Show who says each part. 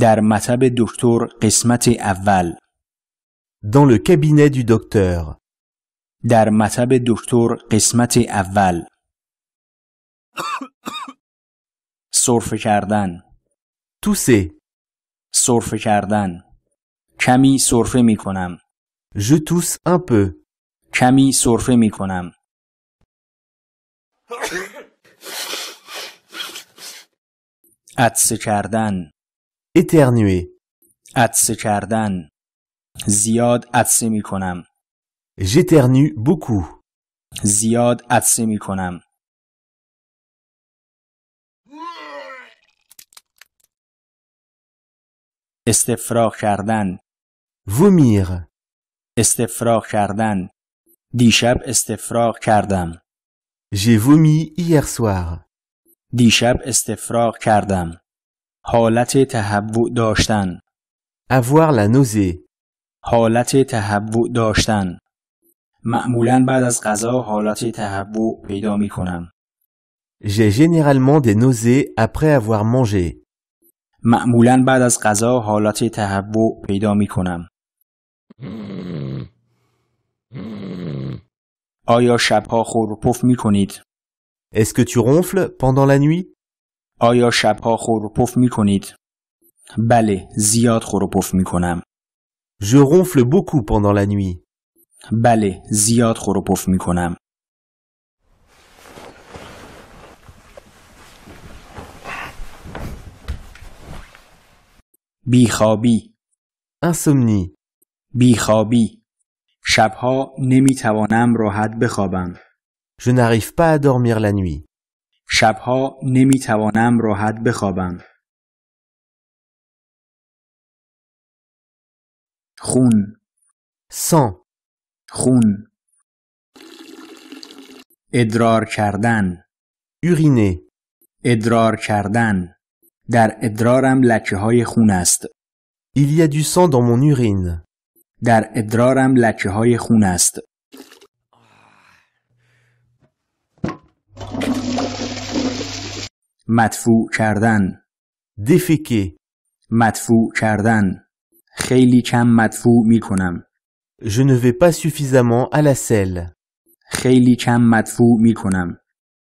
Speaker 1: در مطب دکتر قسمت اول Dans le cabinet du docteur در مطب دکتر قسمت اول سرفه کردن Tousser سرفه کردن کمی سرفه می کنم Je tousse un peu کمی سرفه می کنم عطسه کردن éternuer عطسه کردن زیاد عطسه می کنم جترنو بکو زیاد عطسه می کنم استفراغ کردن ومیر استفراغ کردن دیشب استفراغ کردم جی ومی hier سوار دیشب استفراغ کردم حالت تهوع داشتن avoir la nausée حالت تهوع داشتن معمولا بعد از غذا حالت تهوع پیدا می کنم j'ai généralement des nausées après avoir mangé معمولا بعد از غذا حالت تهوع پیدا می کنم آیا شبها خورپف می کنید est-ce que tu ronfles pendant la nuit آیا شبها خور و پف می کنید؟ بله زیاد خور و پف می کنم. Je ronfle beaucoup pendant la nuit. بله زیاد خور و پف می کنم. بیخوابی انسومنی بیخوابی شبها نمی توانم راحت بخوابم. Je n'arrive pas à dormir la nuit. شبها نمی توانم راحت بخوابم. خون سان خون ادرار کردن یورینه ادرار کردن در ادرارم لکه های خون است Il y a du sang dans mon urine. در ادرارم لکه های خون است. مدفوع کردن دیفیکی مدفوع کردن خیلی کم مدفوع می کنم Je ne vais pas suffisamment à la selle. خیلی کم مدفوع می کنم